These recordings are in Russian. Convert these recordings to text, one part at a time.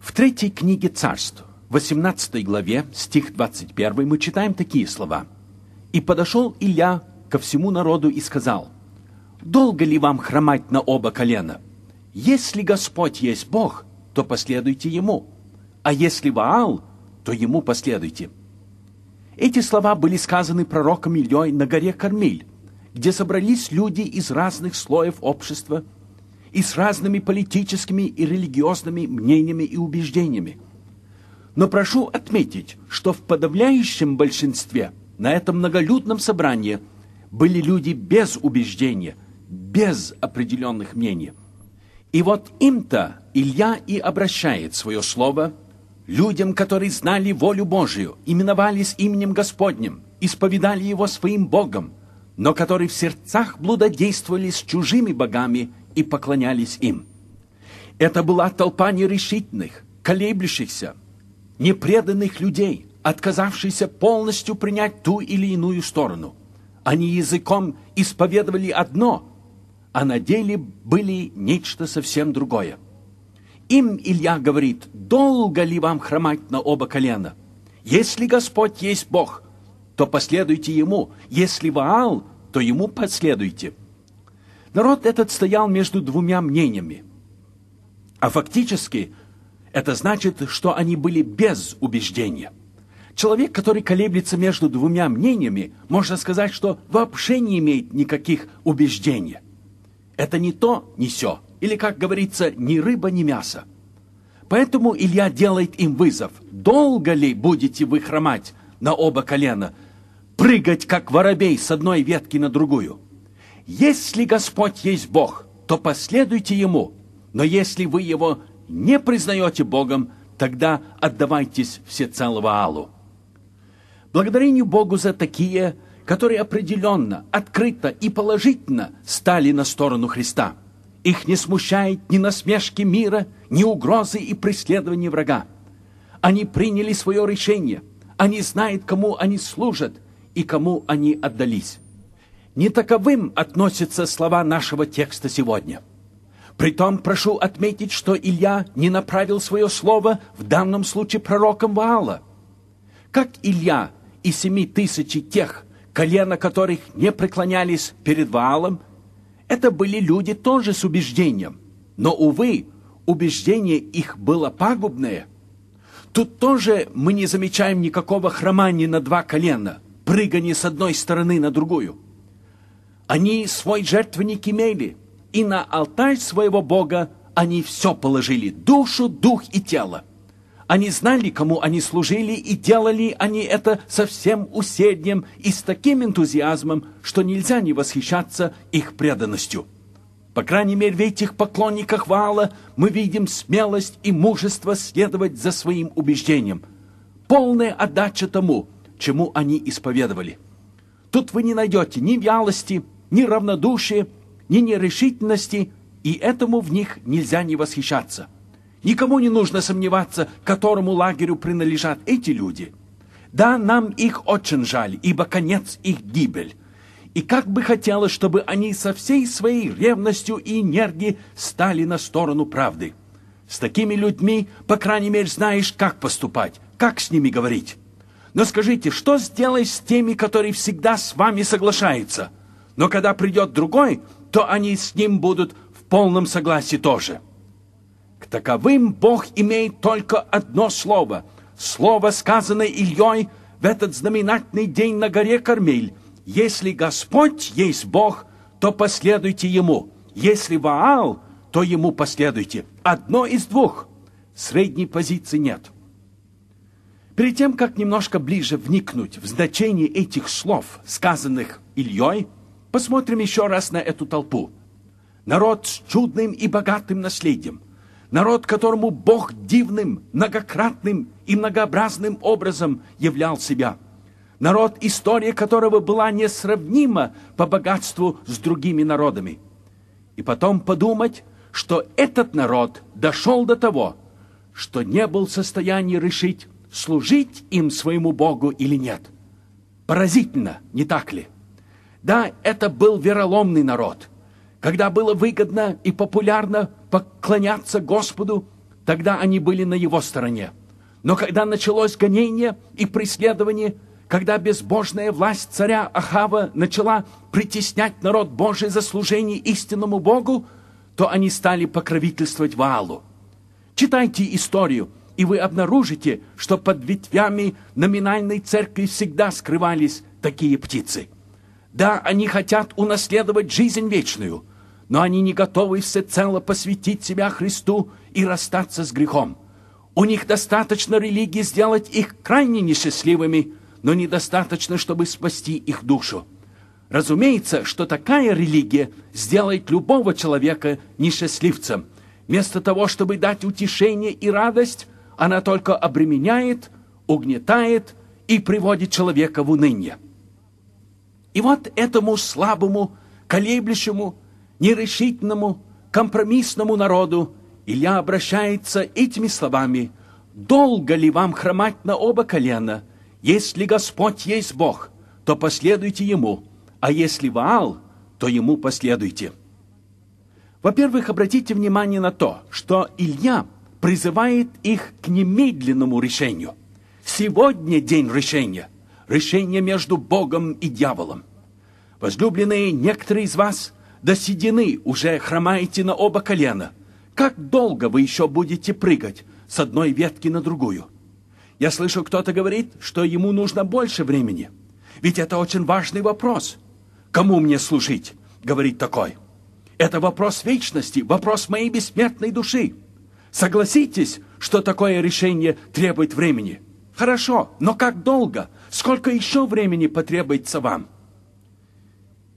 В третьей книге царств, 18 главе, стих 21, мы читаем такие слова. «И подошел Илья ко всему народу и сказал, «Долго ли вам хромать на оба колена? Если Господь есть Бог, то последуйте Ему, а если Ваал, то Ему последуйте». Эти слова были сказаны пророком Ильей на горе Кармиль, где собрались люди из разных слоев общества – и с разными политическими и религиозными мнениями и убеждениями. Но прошу отметить, что в подавляющем большинстве на этом многолюдном собрании были люди без убеждения, без определенных мнений. И вот им-то Илья и обращает свое слово людям, которые знали волю Божию, именовались именем Господним, исповедали его своим Богом, но которые в сердцах блудодействовали с чужими богами – и поклонялись им. Это была толпа нерешительных, колеблющихся, непреданных людей, отказавшихся полностью принять ту или иную сторону. Они языком исповедовали одно, а на деле были нечто совсем другое. Им Илья говорит, долго ли вам хромать на оба колена? Если Господь есть Бог, то последуйте Ему. Если Ваал, то Ему последуйте. Народ этот стоял между двумя мнениями. А фактически это значит, что они были без убеждения. Человек, который колеблется между двумя мнениями, можно сказать, что вообще не имеет никаких убеждений. Это не то, не все, Или, как говорится, ни рыба, ни мясо. Поэтому Илья делает им вызов. Долго ли будете вы хромать на оба колена, прыгать, как воробей, с одной ветки на другую? Если Господь есть Бог, то последуйте Ему, но если вы Его не признаете Богом, тогда отдавайтесь всецело Аллу. Благодарению Богу за такие, которые определенно, открыто и положительно стали на сторону Христа. Их не смущает ни насмешки мира, ни угрозы и преследования врага. Они приняли свое решение. Они знают, кому они служат и кому они отдались. Не таковым относятся слова нашего текста сегодня. Притом прошу отметить, что Илья не направил свое слово, в данном случае пророком Ваала. Как Илья и семи тысячи тех, колена которых не преклонялись перед Ваалом, это были люди тоже с убеждением. Но, увы, убеждение их было пагубное. Тут тоже мы не замечаем никакого хромания на два колена, прыгания с одной стороны на другую – они свой жертвенник имели, и на алтарь своего Бога они все положили, душу, дух и тело. Они знали, кому они служили, и делали они это со всем усердием и с таким энтузиазмом, что нельзя не восхищаться их преданностью. По крайней мере, в этих поклонниках Вала мы видим смелость и мужество следовать за своим убеждением, полная отдача тому, чему они исповедовали. Тут вы не найдете ни вялости, ни равнодушия, ни нерешительности, и этому в них нельзя не восхищаться. Никому не нужно сомневаться, которому лагерю принадлежат эти люди. Да, нам их очень жаль, ибо конец их гибель. И как бы хотелось, чтобы они со всей своей ревностью и энергией стали на сторону правды. С такими людьми, по крайней мере, знаешь, как поступать, как с ними говорить. Но скажите, что сделать с теми, которые всегда с вами соглашаются – но когда придет другой, то они с ним будут в полном согласии тоже. К таковым Бог имеет только одно слово. Слово, сказанное Ильей в этот знаменательный день на горе Кармель. Если Господь есть Бог, то последуйте Ему. Если Ваал, то Ему последуйте. Одно из двух. Средней позиции нет. Перед тем, как немножко ближе вникнуть в значение этих слов, сказанных Ильей, Посмотрим еще раз на эту толпу. Народ с чудным и богатым наследием. Народ, которому Бог дивным, многократным и многообразным образом являл себя. Народ, история которого была несравнима по богатству с другими народами. И потом подумать, что этот народ дошел до того, что не был в состоянии решить, служить им своему Богу или нет. Поразительно, не так ли? Да, это был вероломный народ. Когда было выгодно и популярно поклоняться Господу, тогда они были на его стороне. Но когда началось гонение и преследование, когда безбожная власть царя Ахава начала притеснять народ Божий за служение истинному Богу, то они стали покровительствовать Ваалу. Читайте историю, и вы обнаружите, что под ветвями номинальной церкви всегда скрывались такие птицы – да, они хотят унаследовать жизнь вечную, но они не готовы всецело посвятить себя Христу и расстаться с грехом. У них достаточно религии сделать их крайне несчастливыми, но недостаточно, чтобы спасти их душу. Разумеется, что такая религия сделает любого человека несчастливцем. Вместо того, чтобы дать утешение и радость, она только обременяет, угнетает и приводит человека в уныние. И вот этому слабому, колеблющему, нерешительному, компромиссному народу Илья обращается этими словами «Долго ли вам хромать на оба колена? Если Господь есть Бог, то последуйте Ему, а если Ваал, то Ему последуйте». Во-первых, обратите внимание на то, что Илья призывает их к немедленному решению. Сегодня день решения – решение между Богом и дьяволом. Возлюбленные, некоторые из вас до седины уже хромаете на оба колена. Как долго вы еще будете прыгать с одной ветки на другую? Я слышу, кто-то говорит, что ему нужно больше времени. Ведь это очень важный вопрос. Кому мне служить? Говорит такой. Это вопрос вечности, вопрос моей бессмертной души. Согласитесь, что такое решение требует времени. Хорошо, но как долго? Сколько еще времени потребуется вам?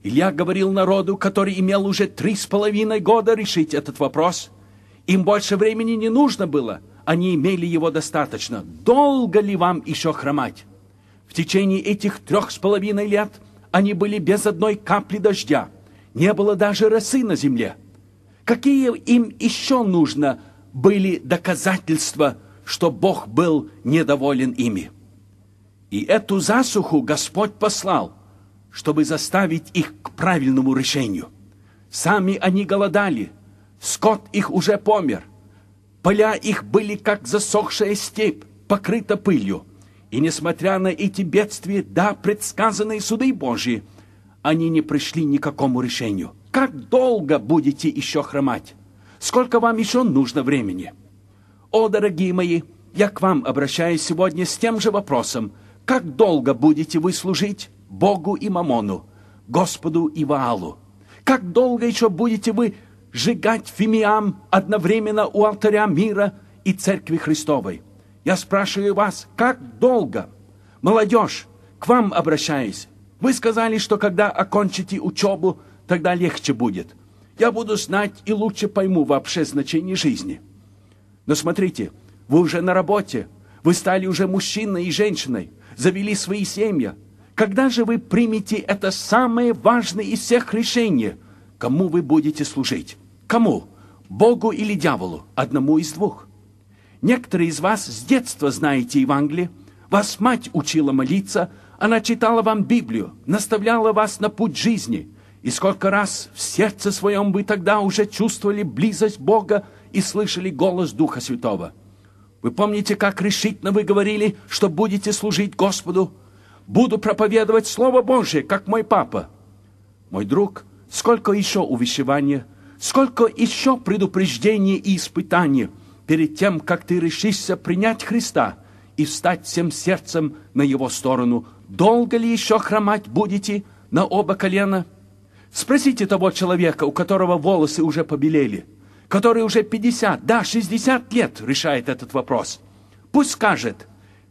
Илья говорил народу, который имел уже три с половиной года решить этот вопрос. Им больше времени не нужно было. Они имели его достаточно. Долго ли вам еще хромать? В течение этих трех с половиной лет они были без одной капли дождя. Не было даже росы на земле. Какие им еще нужно были доказательства, что Бог был недоволен ими? И эту засуху Господь послал, чтобы заставить их к правильному решению. Сами они голодали, скот их уже помер, поля их были как засохшая степь, покрыта пылью. И несмотря на эти бедствия, да, предсказанные суды Божьи, они не пришли ни к какому решению. Как долго будете еще хромать? Сколько вам еще нужно времени? О, дорогие мои, я к вам обращаюсь сегодня с тем же вопросом – как долго будете вы служить Богу и Мамону, Господу и Ваалу? Как долго еще будете вы сжигать фимиам одновременно у алтаря мира и церкви Христовой? Я спрашиваю вас, как долго? Молодежь, к вам обращаюсь. Вы сказали, что когда окончите учебу, тогда легче будет. Я буду знать и лучше пойму вообще значение жизни. Но смотрите, вы уже на работе, вы стали уже мужчиной и женщиной, завели свои семьи. Когда же вы примете это самое важное из всех решений? Кому вы будете служить? Кому? Богу или дьяволу? Одному из двух. Некоторые из вас с детства знаете Евангелие. Вас мать учила молиться. Она читала вам Библию, наставляла вас на путь жизни. И сколько раз в сердце своем вы тогда уже чувствовали близость Бога и слышали голос Духа Святого – вы помните, как решительно вы говорили, что будете служить Господу? Буду проповедовать Слово Божие, как мой папа. Мой друг, сколько еще увещевания, сколько еще предупреждений и испытаний перед тем, как ты решишься принять Христа и встать всем сердцем на Его сторону. Долго ли еще хромать будете на оба колена? Спросите того человека, у которого волосы уже побелели – который уже 50, да, 60 лет решает этот вопрос, пусть скажет,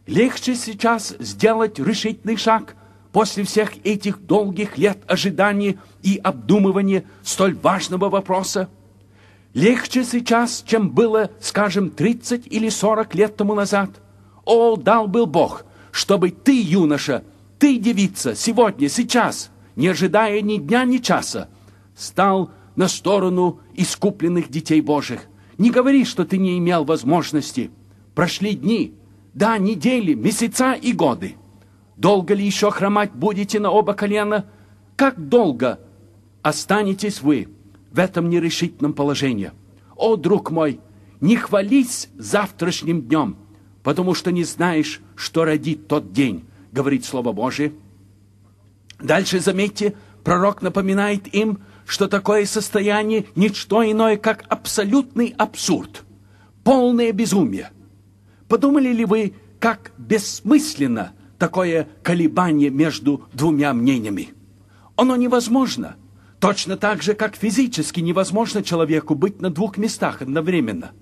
легче сейчас сделать решительный шаг после всех этих долгих лет ожидания и обдумывания столь важного вопроса. Легче сейчас, чем было, скажем, 30 или 40 лет тому назад. О, дал был Бог, чтобы ты, юноша, ты, девица, сегодня, сейчас, не ожидая ни дня, ни часа, стал на сторону искупленных детей Божьих. Не говори, что ты не имел возможности. Прошли дни, да, недели, месяца и годы. Долго ли еще хромать будете на оба колена? Как долго останетесь вы в этом нерешительном положении? О, друг мой, не хвались завтрашним днем, потому что не знаешь, что родит тот день, говорит Слово Божие. Дальше, заметьте, пророк напоминает им, что такое состояние – ничто иное, как абсолютный абсурд, полное безумие. Подумали ли вы, как бессмысленно такое колебание между двумя мнениями? Оно невозможно. Точно так же, как физически невозможно человеку быть на двух местах одновременно.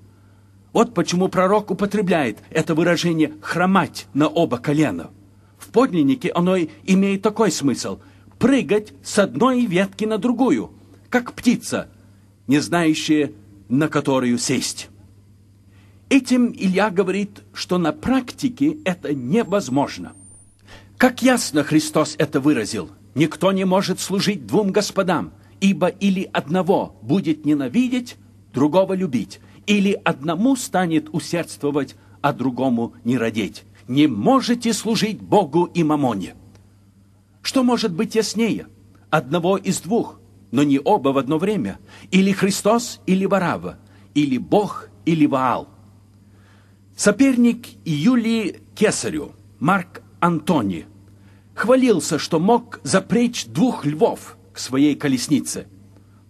Вот почему пророк употребляет это выражение «хромать на оба колена». В подлиннике оно имеет такой смысл – прыгать с одной ветки на другую, как птица, не знающая, на которую сесть. Этим Илья говорит, что на практике это невозможно. Как ясно Христос это выразил, никто не может служить двум господам, ибо или одного будет ненавидеть, другого любить, или одному станет усердствовать, а другому не родить. Не можете служить Богу и мамоне. Что может быть яснее? Одного из двух, но не оба в одно время. Или Христос, или Варава. Или Бог, или Ваал. Соперник Юлии Кесарю, Марк Антони, хвалился, что мог запречь двух львов к своей колеснице.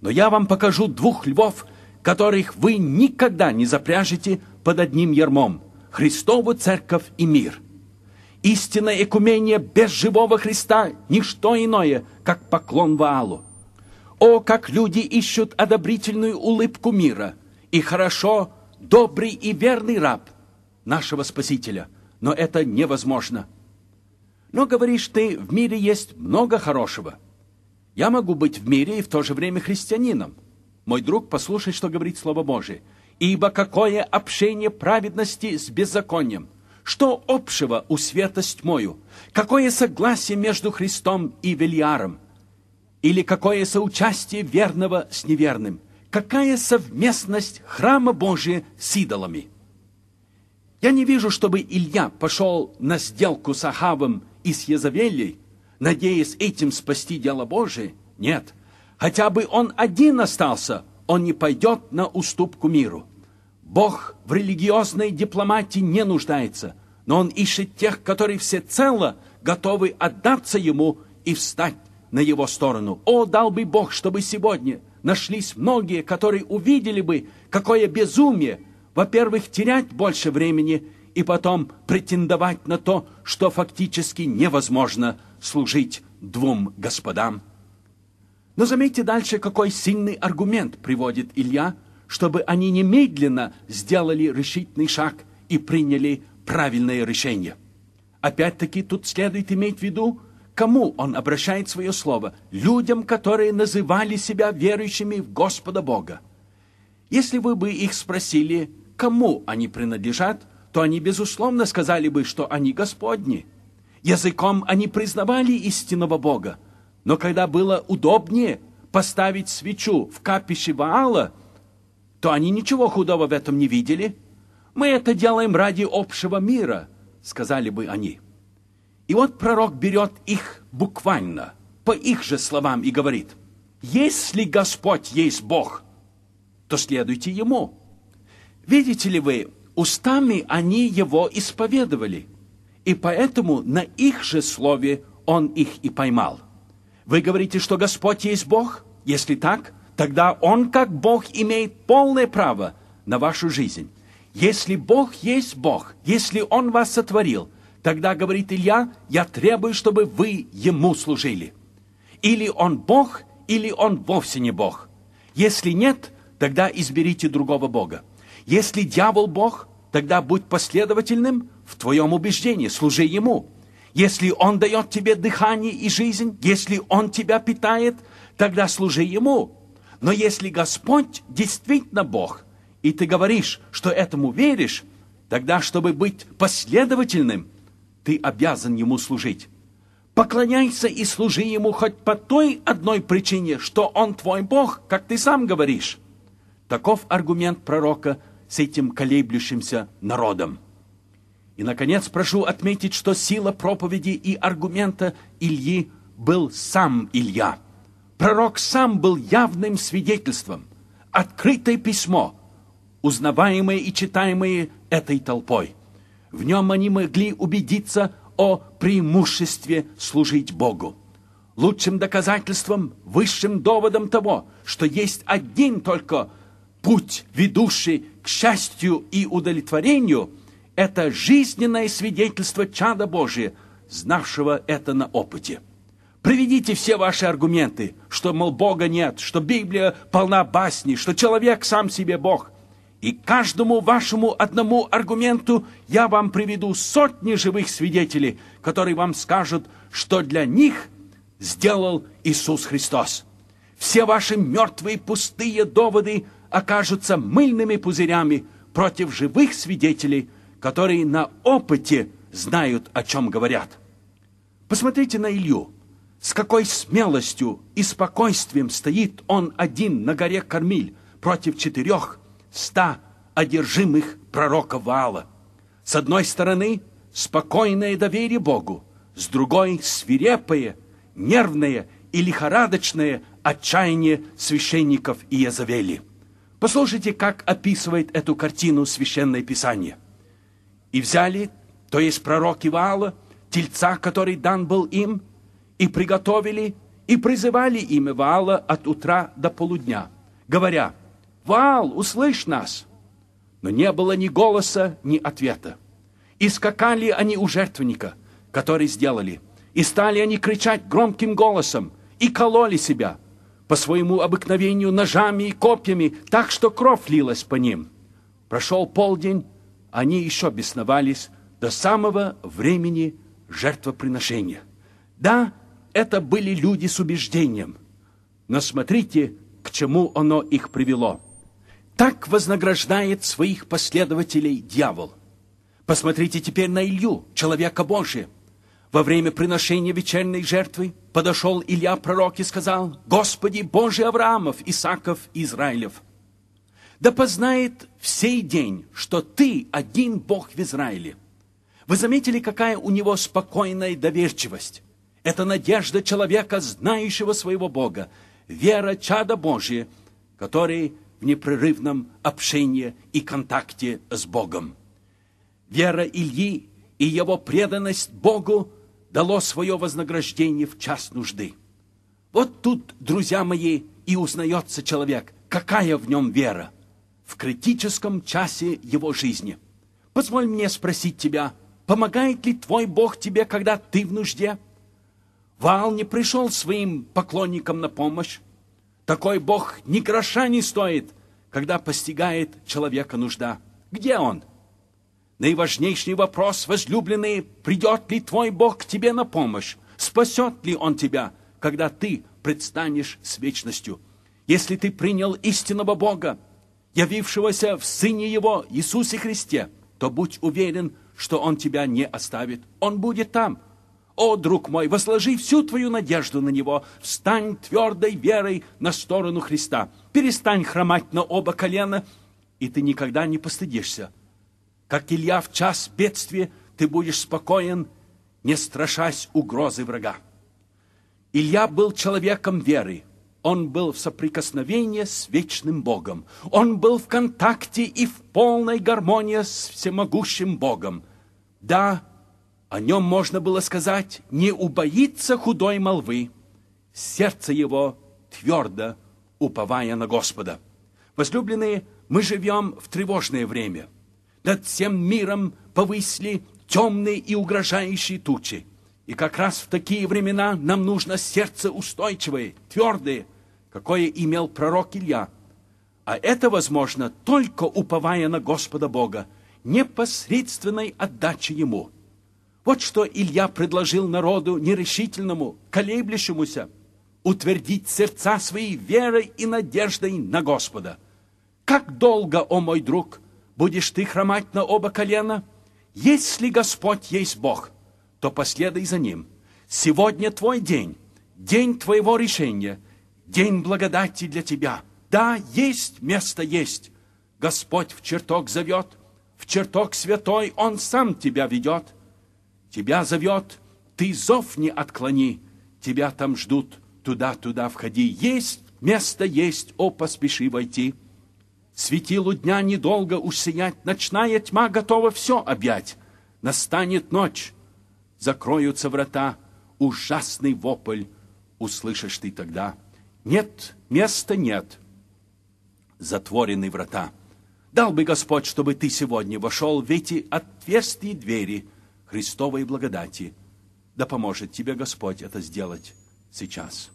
Но я вам покажу двух львов, которых вы никогда не запряжете под одним ярмом. Христову церковь и мир. Истинное экумения без живого Христа – ничто иное, как поклон Ваалу. О, как люди ищут одобрительную улыбку мира! И хорошо, добрый и верный раб нашего Спасителя, но это невозможно. Но, говоришь ты, в мире есть много хорошего. Я могу быть в мире и в то же время христианином. Мой друг, послушай, что говорит Слово Божие. «Ибо какое общение праведности с беззаконием!» Что общего у света мою, Какое согласие между Христом и Велиаром? Или какое соучастие верного с неверным? Какая совместность храма Божия с идолами? Я не вижу, чтобы Илья пошел на сделку с Ахавом и с Езавелей, надеясь этим спасти дело Божие. Нет. Хотя бы он один остался, он не пойдет на уступку миру. Бог в религиозной дипломатии не нуждается, но Он ищет тех, которые всецело готовы отдаться Ему и встать на Его сторону. О, дал бы Бог, чтобы сегодня нашлись многие, которые увидели бы, какое безумие, во-первых, терять больше времени и потом претендовать на то, что фактически невозможно служить двум господам. Но заметьте дальше, какой сильный аргумент приводит Илья – чтобы они немедленно сделали решительный шаг и приняли правильное решение. Опять-таки тут следует иметь в виду, кому он обращает свое слово, людям, которые называли себя верующими в Господа Бога. Если вы бы их спросили, кому они принадлежат, то они, безусловно, сказали бы, что они Господни. Языком они признавали истинного Бога. Но когда было удобнее поставить свечу в капище Ваала – то они ничего худого в этом не видели. Мы это делаем ради общего мира, сказали бы они. И вот пророк берет их буквально, по их же словам, и говорит, если Господь есть Бог, то следуйте Ему. Видите ли вы, устами они Его исповедовали, и поэтому на их же слове Он их и поймал. Вы говорите, что Господь есть Бог? Если так, тогда Он, как Бог, имеет полное право на вашу жизнь. Если Бог есть Бог, если Он вас сотворил, тогда, говорит Илья, я требую, чтобы вы Ему служили. Или Он Бог, или Он вовсе не Бог. Если нет, тогда изберите другого Бога. Если дьявол Бог, тогда будь последовательным в твоем убеждении, служи Ему. Если Он дает тебе дыхание и жизнь, если Он тебя питает, тогда служи Ему. Но если Господь действительно Бог, и ты говоришь, что этому веришь, тогда, чтобы быть последовательным, ты обязан Ему служить. Поклоняйся и служи Ему хоть по той одной причине, что Он твой Бог, как ты сам говоришь. Таков аргумент пророка с этим колеблющимся народом. И, наконец, прошу отметить, что сила проповеди и аргумента Ильи был сам Илья. Пророк сам был явным свидетельством. Открытое письмо, узнаваемое и читаемое этой толпой. В нем они могли убедиться о преимуществе служить Богу. Лучшим доказательством, высшим доводом того, что есть один только путь, ведущий к счастью и удовлетворению, это жизненное свидетельство чада Божия, знавшего это на опыте. Приведите все ваши аргументы, что, мол, Бога нет, что Библия полна басни, что человек сам себе Бог. И каждому вашему одному аргументу я вам приведу сотни живых свидетелей, которые вам скажут, что для них сделал Иисус Христос. Все ваши мертвые пустые доводы окажутся мыльными пузырями против живых свидетелей, которые на опыте знают, о чем говорят. Посмотрите на Илью. С какой смелостью и спокойствием стоит он один на горе Кормиль против четырех ста одержимых пророка Ваала. С одной стороны, спокойное доверие Богу, с другой – свирепое, нервное и лихорадочное отчаяние священников Иезавели. Послушайте, как описывает эту картину Священное Писание. «И взяли, то есть пророки Иваала, тельца, который дан был им, и приготовили, и призывали имя Ваала от утра до полудня, говоря, «Ваал, услышь нас!» Но не было ни голоса, ни ответа. И скакали они у жертвенника, который сделали, и стали они кричать громким голосом, и кололи себя, по своему обыкновению ножами и копьями, так что кровь лилась по ним. Прошел полдень, они еще бесновались до самого времени жертвоприношения. Да, это были люди с убеждением. Но смотрите, к чему оно их привело. Так вознаграждает своих последователей дьявол. Посмотрите теперь на Илью, человека Божия. Во время приношения вечерней жертвы подошел Илья пророк и сказал, «Господи, Боже Авраамов, Исаков и Израилев, да познает в сей день, что Ты один Бог в Израиле». Вы заметили, какая у него спокойная доверчивость? Это надежда человека, знающего своего Бога, вера чада Божия, который в непрерывном общении и контакте с Богом. Вера Ильи и его преданность Богу дало свое вознаграждение в час нужды. Вот тут, друзья мои, и узнается человек, какая в нем вера в критическом часе его жизни. Позволь мне спросить тебя, помогает ли твой Бог тебе, когда ты в нужде – Ваал не пришел своим поклонникам на помощь. Такой Бог ни гроша не стоит, когда постигает человека нужда. Где он? Наиважнейший вопрос, возлюбленный, придет ли твой Бог к тебе на помощь? Спасет ли он тебя, когда ты предстанешь с вечностью? Если ты принял истинного Бога, явившегося в Сыне Его, Иисусе Христе, то будь уверен, что Он тебя не оставит. Он будет там – о, друг мой, возложи всю твою надежду на Него, встань твердой верой на сторону Христа, перестань хромать на оба колена, и ты никогда не постыдишься. Как Илья в час бедствия, ты будешь спокоен, не страшась угрозы врага. Илья был человеком веры. Он был в соприкосновении с вечным Богом. Он был в контакте и в полной гармонии с всемогущим Богом. Да, о нем можно было сказать, не убоится худой молвы. Сердце его твердо, уповая на Господа. Возлюбленные, мы живем в тревожное время. Над всем миром повысили темные и угрожающие тучи. И как раз в такие времена нам нужно сердце устойчивое, твердое, какое имел пророк Илья. А это возможно только уповая на Господа Бога, непосредственной отдачей Ему – вот что Илья предложил народу нерешительному, колеблющемуся, утвердить сердца свои верой и надеждой на Господа. Как долго, о мой друг, будешь ты хромать на оба колена? Если Господь есть Бог, то последуй за Ним. Сегодня твой день, день твоего решения, день благодати для тебя. Да, есть место есть. Господь в чертог зовет, в чертог святой Он сам тебя ведет – Тебя зовет, ты зов не отклони, тебя там ждут, туда-туда входи. Есть место, есть, о, поспеши войти. Светилу дня недолго уж сиять, ночная тьма готова все объять. Настанет ночь, закроются врата, ужасный вопль услышишь ты тогда. Нет, места нет. Затворены врата. Дал бы Господь, чтобы ты сегодня вошел в эти отверстия двери, Христовой благодати. Да поможет тебе Господь это сделать сейчас.